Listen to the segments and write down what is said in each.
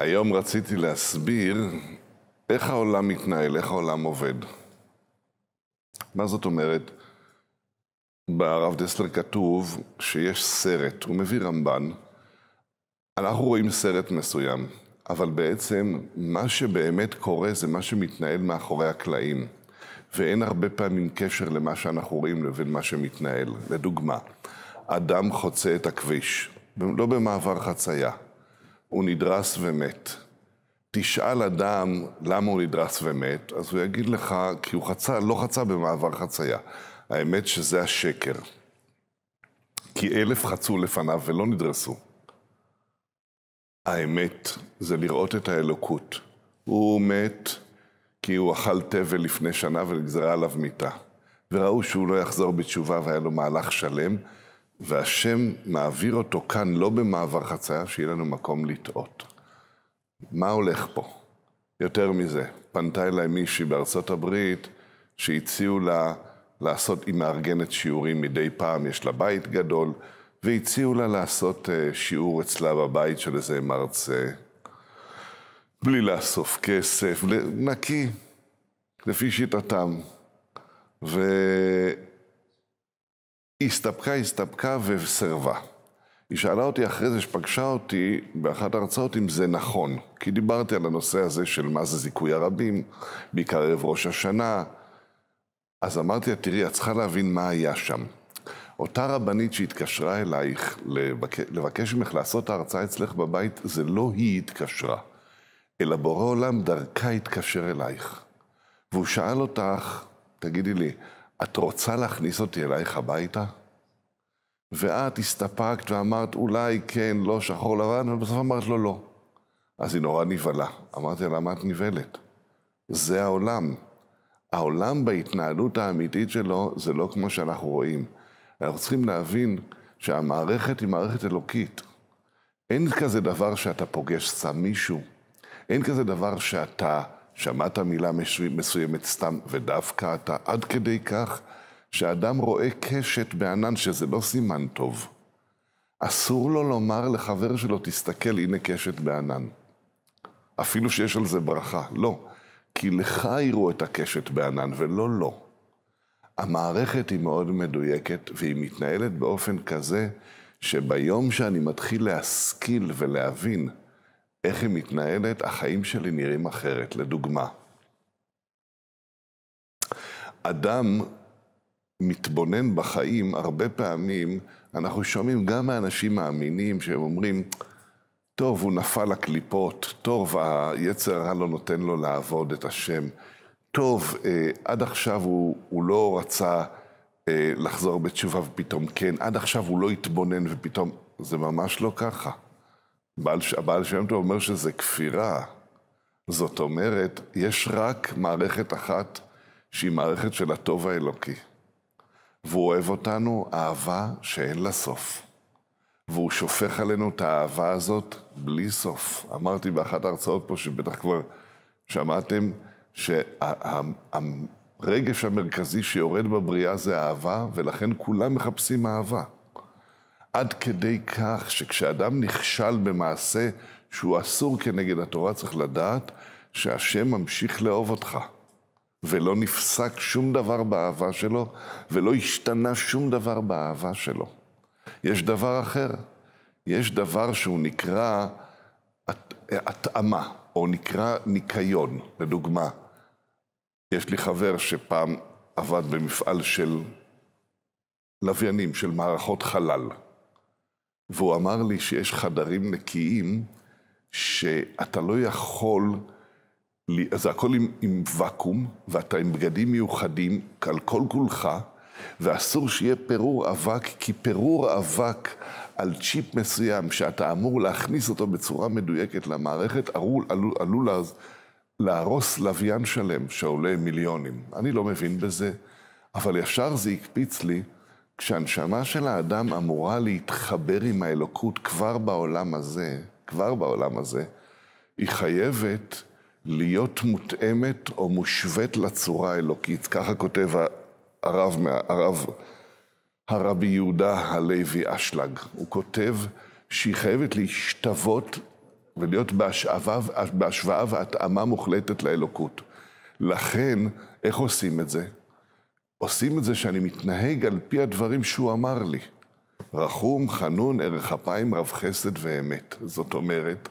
היום רציתי להסביר איך העולם מתנהל, איך העולם עובד. מה זאת אומרת? ברב דסלר כתוב שיש סרט, הוא מביא רמב"ן, אנחנו רואים סרט מסוים, אבל בעצם מה שבאמת קורה זה מה שמתנהל מאחורי הקלעים, ואין הרבה פעמים קשר למה שאנחנו רואים לבין מה שמתנהל. לדוגמה, אדם חוצה את הכביש, לא במעבר חצייה. הוא נדרס ומת. תשאל אדם למה הוא נדרס ומת, אז הוא יגיד לך, כי הוא חצה, לא חצה במעבר חצייה. האמת שזה השקר. כי אלף חצו לפניו ולא נדרסו. האמת זה לראות את האלוקות. הוא מת כי הוא אכל תבל לפני שנה ונגזרה עליו מיתה. וראו שהוא לא יחזור בתשובה והיה לו מהלך שלם, והשם מעביר אותו כאן לא במעבר חצייה, שיהיה לנו מקום לטעות. מה הולך פה? יותר מזה, פנתה אליי מישהי בארצות הברית שהציעו לה לעשות, היא מארגנת שיעורים מדי פעם, יש לה בית גדול, והציעו לה לעשות אה, שיעור אצלה בבית של איזה מרצה, בלי לאסוף כסף, נקי, לפי שיטתם. ו... הסתפקה, הסתפקה וסרבה. היא שאלה אותי אחרי זה שפגשה אותי באחת ההרצאות אם זה נכון, כי דיברתי על הנושא הזה של מה זה זיכוי הרבים, בעיקר ערב ראש השנה. אז אמרתי לה, תראי, את צריכה להבין מה היה שם. אותה רבנית שהתקשרה אלייך לבק... לבקש ממך לעשות את ההרצאה אצלך בבית, זה לא היא התקשרה, אלא בורא עולם דרכה התקשר אלייך. והוא שאל אותך, תגידי לי, את רוצה להכניס אותי אלייך הביתה? ואת הסתפקת ואמרת, אולי כן, לא שחור לבן, ובסוף אמרת לו לא. אז היא נורא נבהלה. אמרתי לה, למה את נבהלת? זה העולם. העולם בהתנהלות האמיתית שלו זה לא כמו שאנחנו רואים. אנחנו צריכים להבין שהמערכת היא מערכת אלוקית. אין כזה דבר שאתה פוגש סתם מישהו. אין כזה דבר שאתה שמעת מילה מסוימת סתם ודווקא אתה עד כדי כך שאדם רואה קשת בענן, שזה לא סימן טוב. אסור לו לומר לחבר שלו, תסתכל, הנה קשת בענן. אפילו שיש על זה ברכה, לא. כי לך יראו את הקשת בענן, ולא לו. לא. המערכת היא מאוד מדויקת, והיא מתנהלת באופן כזה, שביום שאני מתחיל להשכיל ולהבין איך היא מתנהלת, החיים שלי נראים אחרת. לדוגמה, אדם מתבונן בחיים, הרבה פעמים אנחנו שומעים גם מאנשים מאמינים שהם אומרים, טוב, הוא נפל לקליפות, טוב, היצר הרע לא נותן לו לעבוד את השם, טוב, אה, עד עכשיו הוא, הוא לא רצה אה, לחזור בתשובה ופתאום כן, עד עכשיו הוא לא התבונן ופתאום, זה ממש לא ככה. הבעל, הבעל שם טוב אומר שזה כפירה. זאת אומרת, יש רק מערכת אחת שהיא מערכת של הטוב האלוקי. והוא אוהב אותנו אהבה שאין לה סוף. והוא שופך עלינו את האהבה הזאת בלי סוף. אמרתי באחת ההרצאות פה, שבטח כבר שמעתם, שהרגש שה- המרכזי שיורד בבריאה זה אהבה, ולכן כולם מחפשים אהבה. עד כדי כך שכשאדם נכשל במעשה שהוא אסור כנגד התורה, צריך לדעת שהשם ממשיך לאהוב אותך. ולא נפסק שום דבר באהבה שלו, ולא השתנה שום דבר באהבה שלו. יש דבר אחר, יש דבר שהוא נקרא הת... התאמה, או נקרא ניקיון, לדוגמה. יש לי חבר שפעם עבד במפעל של לוויינים, של מערכות חלל, והוא אמר לי שיש חדרים נקיים שאתה לא יכול... זה הכל עם, עם ואקום, ואתה עם בגדים מיוחדים על כל כולך, ואסור שיהיה פירור אבק, כי פירור אבק על צ'יפ מסוים, שאתה אמור להכניס אותו בצורה מדויקת למערכת, עלול, עלול, עלול להרוס לוויין שלם שעולה מיליונים. אני לא מבין בזה, אבל ישר זה הקפיץ לי, כשהנשמה של האדם אמורה להתחבר עם האלוקות כבר בעולם הזה, כבר בעולם הזה, היא חייבת להיות מותאמת או מושווית לצורה האלוקית. ככה כותב הרב, הרב הרבי יהודה הלוי אשלג. הוא כותב שהיא חייבת להשתוות ולהיות בהשוואה, בהשוואה והתאמה מוחלטת לאלוקות. לכן, איך עושים את זה? עושים את זה שאני מתנהג על פי הדברים שהוא אמר לי. רחום, חנון, ערך אפיים, רב חסד ואמת. זאת אומרת,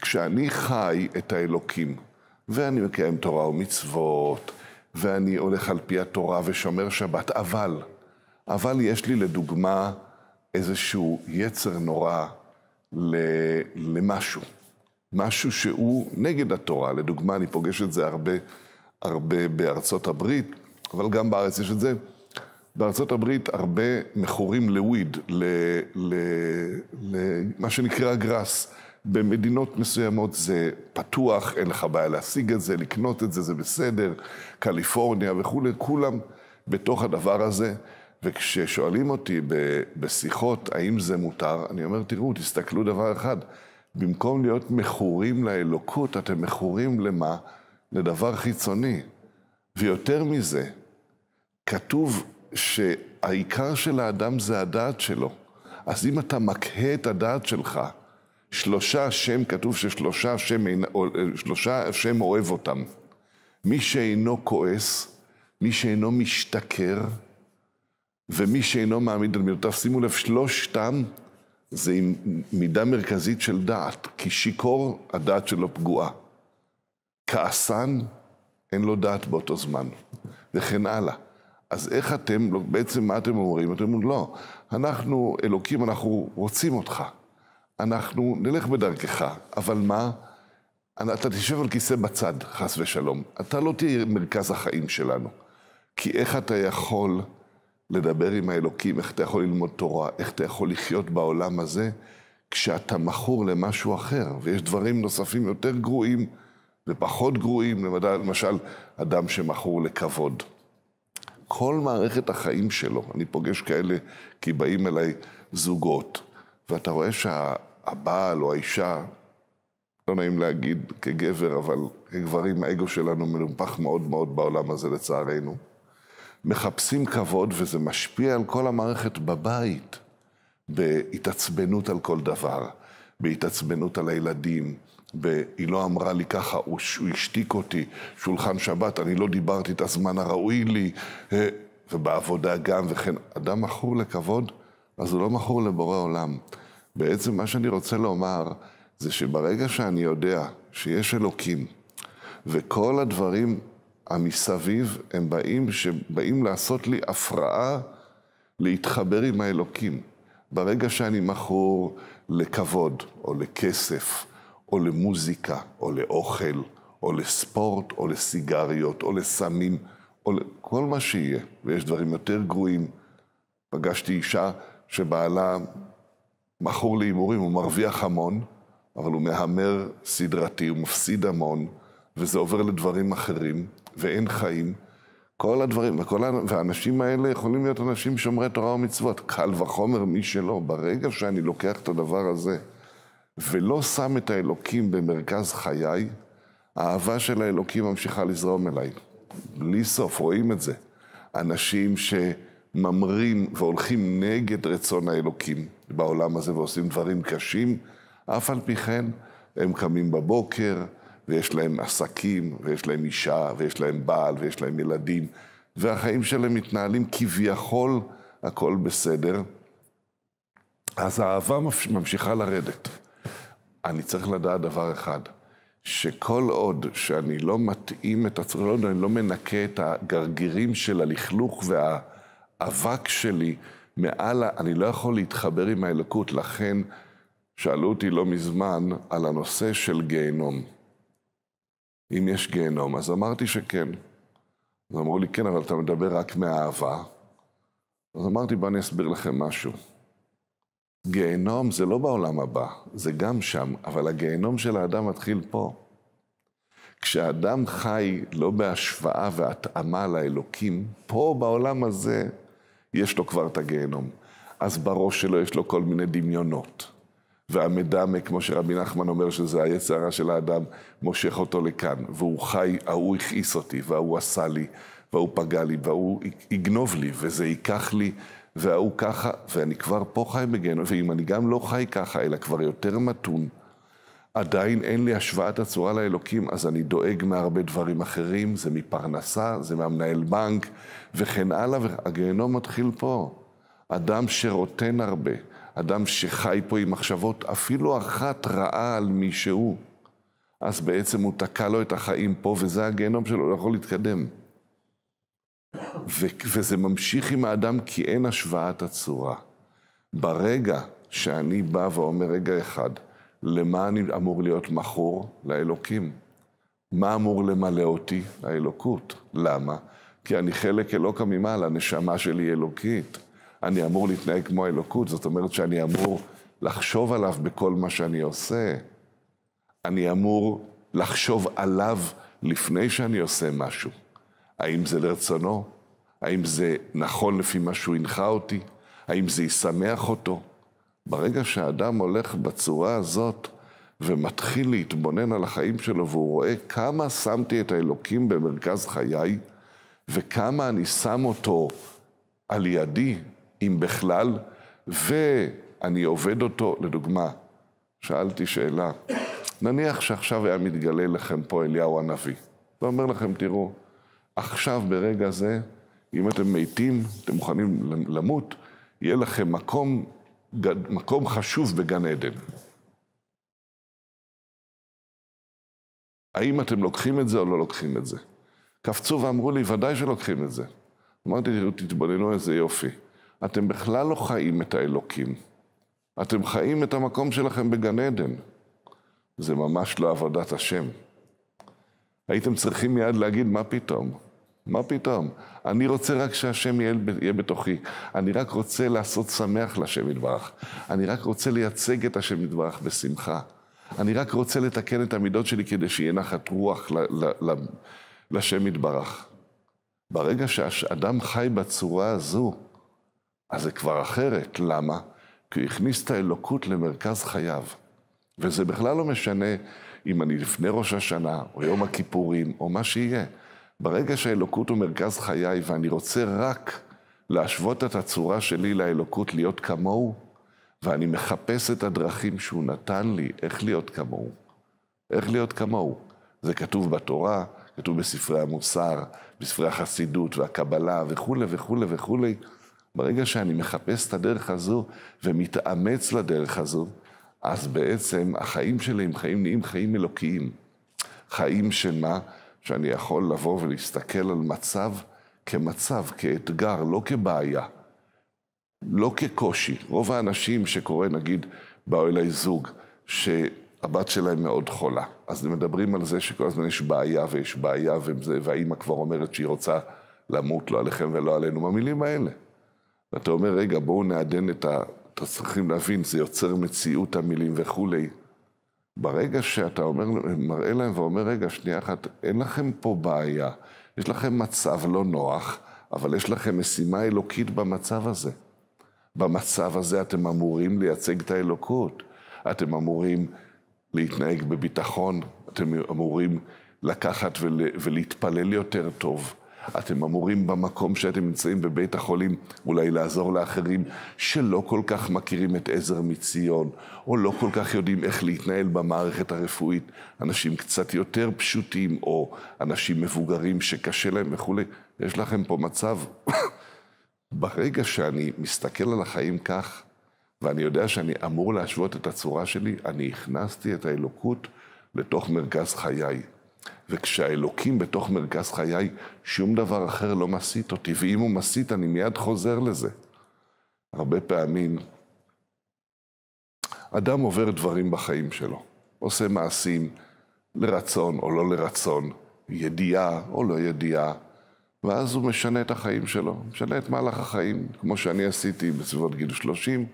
כשאני חי את האלוקים, ואני מקיים תורה ומצוות, ואני הולך על פי התורה ושומר שבת, אבל, אבל יש לי לדוגמה איזשהו יצר נורא למשהו, משהו שהוא נגד התורה. לדוגמה, אני פוגש את זה הרבה, הרבה בארצות הברית, אבל גם בארץ יש את זה. בארצות הברית הרבה מכורים לוויד, למה שנקרא גראס. במדינות מסוימות זה פתוח, אין לך בעיה להשיג את זה, לקנות את זה, זה בסדר, קליפורניה וכולי, כולם בתוך הדבר הזה. וכששואלים אותי בשיחות האם זה מותר, אני אומר, תראו, תסתכלו דבר אחד, במקום להיות מכורים לאלוקות, אתם מכורים למה? לדבר חיצוני. ויותר מזה, כתוב שהעיקר של האדם זה הדעת שלו. אז אם אתה מקהה את הדעת שלך, שלושה שם, כתוב ששלושה שם, אה, שלושה שם אוהב אותם. מי שאינו כועס, מי שאינו משתכר, ומי שאינו מעמיד על מידותיו. שימו לב, שלושתם זה עם מידה מרכזית של דעת, כי שיכור, הדעת שלו פגועה. כעסן, אין לו דעת באותו זמן, וכן הלאה. אז איך אתם, בעצם מה אתם אומרים? אתם אומרים, לא, אנחנו אלוקים, אנחנו רוצים אותך. אנחנו נלך בדרכך, אבל מה? אתה תשב על כיסא בצד, חס ושלום. אתה לא תהיה מרכז החיים שלנו. כי איך אתה יכול לדבר עם האלוקים, איך אתה יכול ללמוד תורה, איך אתה יכול לחיות בעולם הזה, כשאתה מכור למשהו אחר, ויש דברים נוספים יותר גרועים ופחות גרועים, למשל, אדם שמכור לכבוד. כל מערכת החיים שלו, אני פוגש כאלה, כי באים אליי זוגות, ואתה רואה שה... הבעל או האישה, לא נעים להגיד כגבר, אבל כגברים האגו שלנו מנופח מאוד מאוד בעולם הזה לצערנו. מחפשים כבוד וזה משפיע על כל המערכת בבית, בהתעצבנות על כל דבר, בהתעצבנות על הילדים, והיא לא אמרה לי ככה, הוא, הוא השתיק אותי, שולחן שבת, אני לא דיברתי את הזמן הראוי לי, אה, ובעבודה גם, וכן, אדם מכור לכבוד, אז הוא לא מכור לבורא עולם. בעצם מה שאני רוצה לומר, זה שברגע שאני יודע שיש אלוקים, וכל הדברים המסביב הם באים, שבאים לעשות לי הפרעה להתחבר עם האלוקים. ברגע שאני מכור לכבוד, או לכסף, או למוזיקה, או לאוכל, או לספורט, או לסיגריות, או לסמים, או לכל מה שיהיה, ויש דברים יותר גרועים. פגשתי אישה שבעלה מכור להימורים, הוא מרוויח המון, אבל הוא מהמר סדרתי, הוא מפסיד המון, וזה עובר לדברים אחרים, ואין חיים. כל הדברים, וכל, והאנשים האלה יכולים להיות אנשים שומרי תורה ומצוות. קל וחומר מי שלא. ברגע שאני לוקח את הדבר הזה, ולא שם את האלוקים במרכז חיי, האהבה של האלוקים ממשיכה לזרום אליי. בלי סוף, רואים את זה. אנשים שממרים והולכים נגד רצון האלוקים. בעולם הזה ועושים דברים קשים, אף על פי כן הם קמים בבוקר ויש להם עסקים ויש להם אישה ויש להם בעל ויש להם ילדים והחיים שלהם מתנהלים כביכול הכל בסדר. אז האהבה ממשיכה לרדת. אני צריך לדעת דבר אחד, שכל עוד שאני לא מתאים את עצמי, לא, אני לא מנקה את הגרגירים של הלכלוך והאבק שלי, מעל, אני לא יכול להתחבר עם האלוקות, לכן שאלו אותי לא מזמן על הנושא של גיהנום. אם יש גיהנום, אז אמרתי שכן. אז אמרו לי, כן, אבל אתה מדבר רק מאהבה. אז אמרתי, בואו אני אסביר לכם משהו. גיהנום זה לא בעולם הבא, זה גם שם, אבל הגיהנום של האדם מתחיל פה. כשאדם חי לא בהשוואה והתאמה לאלוקים, פה בעולם הזה יש לו כבר את הגיהנום. אז בראש שלו יש לו כל מיני דמיונות. והמדמה, כמו שרבי נחמן אומר, שזה היצרה של האדם, מושך אותו לכאן. והוא חי, ההוא הכעיס אותי, וההוא עשה לי, וההוא פגע לי, וההוא יגנוב לי, וזה ייקח לי, וההוא ככה, ואני כבר פה חי בגיהנום. ואם אני גם לא חי ככה, אלא כבר יותר מתון, עדיין אין לי השוואת הצורה לאלוקים, אז אני דואג מהרבה דברים אחרים, זה מפרנסה, זה מהמנהל בנק, וכן הלאה, והגיהנום מתחיל פה. אדם שרוטן הרבה, אדם שחי פה עם מחשבות אפילו אחת רעה על מישהו, אז בעצם הוא תקע לו את החיים פה, וזה הגיהנום שלו, הוא לא יכול להתקדם. ו- וזה ממשיך עם האדם כי אין השוואת הצורה. ברגע שאני בא ואומר, רגע אחד, למה אני אמור להיות מכור? לאלוקים. מה אמור למלא אותי? האלוקות. למה? כי אני חלק אלוקה ממעלה, הנשמה שלי אלוקית. אני אמור להתנהג כמו האלוקות, זאת אומרת שאני אמור לחשוב עליו בכל מה שאני עושה. אני אמור לחשוב עליו לפני שאני עושה משהו. האם זה לרצונו? האם זה נכון לפי מה שהוא הנחה אותי? האם זה ישמח אותו? ברגע שאדם הולך בצורה הזאת ומתחיל להתבונן על החיים שלו והוא רואה כמה שמתי את האלוקים במרכז חיי וכמה אני שם אותו על ידי, אם בכלל, ואני עובד אותו, לדוגמה, שאלתי שאלה, נניח שעכשיו היה מתגלה לכם פה אליהו הנביא, ואומר לכם, תראו, עכשיו ברגע זה, אם אתם מתים, אתם מוכנים למות, יהיה לכם מקום מקום חשוב בגן עדן. האם אתם לוקחים את זה או לא לוקחים את זה? קפצו ואמרו לי, ודאי שלוקחים את זה. אמרתי, תראו, תתבוננו איזה יופי. אתם בכלל לא חיים את האלוקים. אתם חיים את המקום שלכם בגן עדן. זה ממש לא עבודת השם. הייתם צריכים מיד להגיד, מה פתאום? מה פתאום? אני רוצה רק שהשם יהיה, בתוכי. אני רק רוצה לעשות שמח לשם יתברך. אני רק רוצה לייצג את השם יתברך בשמחה. אני רק רוצה לתקן את המידות שלי כדי שיהיה נחת רוח ל, ל, ל, לשם יתברך. ברגע שאדם חי בצורה הזו, אז זה כבר אחרת. למה? כי הוא הכניס את האלוקות למרכז חייו. וזה בכלל לא משנה אם אני לפני ראש השנה, או יום הכיפורים, או מה שיהיה. ברגע שהאלוקות הוא מרכז חיי ואני רוצה רק להשוות את הצורה שלי לאלוקות, להיות כמוהו, ואני מחפש את הדרכים שהוא נתן לי, איך להיות כמוהו. איך להיות כמוהו. זה כתוב בתורה, כתוב בספרי המוסר, בספרי החסידות והקבלה וכולי וכולי וכולי. ברגע שאני מחפש את הדרך הזו ומתאמץ לדרך הזו, אז בעצם החיים שלי הם חיים נהיים חיים אלוקיים. חיים שמה? שאני יכול לבוא ולהסתכל על מצב כמצב, כאתגר, לא כבעיה, לא כקושי. רוב האנשים שקורה, נגיד, באו אליי זוג, שהבת שלהם מאוד חולה, אז מדברים על זה שכל הזמן יש בעיה ויש בעיה, וזה, והאימא כבר אומרת שהיא רוצה למות, לא עליכם ולא עלינו, במילים האלה. ואתה אומר, רגע, בואו נעדן את ה... אתה צריכים להבין, זה יוצר מציאות המילים וכולי. ברגע שאתה אומר, מראה להם ואומר, רגע, שנייה אחת, אין לכם פה בעיה, יש לכם מצב לא נוח, אבל יש לכם משימה אלוקית במצב הזה. במצב הזה אתם אמורים לייצג את האלוקות. אתם אמורים להתנהג בביטחון, אתם אמורים לקחת ולהתפלל יותר טוב, אתם אמורים במקום שאתם נמצאים בבית החולים אולי לעזור לאחרים שלא כל כך מכירים את עזר מציון, או לא כל כך יודעים איך להתנהל במערכת הרפואית. אנשים קצת יותר פשוטים, או אנשים מבוגרים שקשה להם וכולי. יש לכם פה מצב. ברגע שאני מסתכל על החיים כך, ואני יודע שאני אמור להשוות את הצורה שלי, אני הכנסתי את האלוקות לתוך מרכז חיי. וכשהאלוקים בתוך מרכז חיי, שום דבר אחר לא מסית אותי, ואם הוא מסית, אני מיד חוזר לזה. הרבה פעמים, אדם עובר דברים בחיים שלו, עושה מעשים לרצון או לא לרצון, ידיעה או לא ידיעה, ואז הוא משנה את החיים שלו, משנה את מהלך החיים, כמו שאני עשיתי בסביבות גיל 30,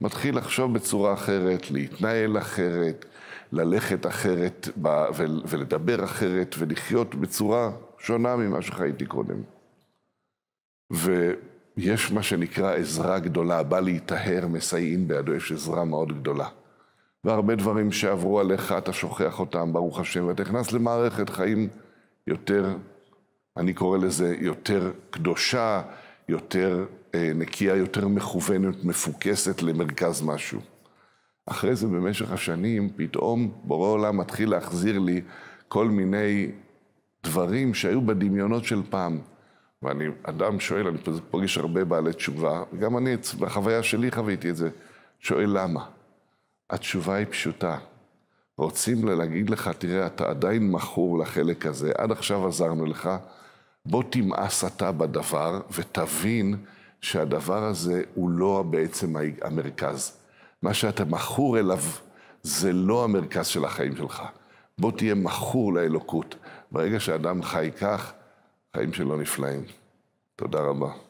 מתחיל לחשוב בצורה אחרת, להתנהל אחרת, ללכת אחרת ולדבר אחרת ולחיות בצורה שונה ממה שחייתי קודם. ויש מה שנקרא עזרה גדולה, בא להיטהר, מסייעים בידו, יש עזרה מאוד גדולה. והרבה דברים שעברו עליך, אתה שוכח אותם, ברוך השם, ואתה נכנס למערכת חיים יותר, אני קורא לזה יותר קדושה, יותר אה, נקייה, יותר מכוונת, מפוקסת למרכז משהו. אחרי זה במשך השנים, פתאום בורא עולם מתחיל להחזיר לי כל מיני דברים שהיו בדמיונות של פעם. ואני, אדם שואל, אני פוגש הרבה בעלי תשובה, וגם אני, בחוויה שלי חוויתי את זה, שואל למה. התשובה היא פשוטה. רוצים להגיד לך, תראה, אתה עדיין מכור לחלק הזה, עד עכשיו עזרנו לך, בוא תמאס אתה בדבר ותבין שהדבר הזה הוא לא בעצם המרכז. מה שאתה מכור אליו זה לא המרכז של החיים שלך. בוא תהיה מכור לאלוקות. ברגע שאדם חי כך, חיים שלו נפלאים. תודה רבה.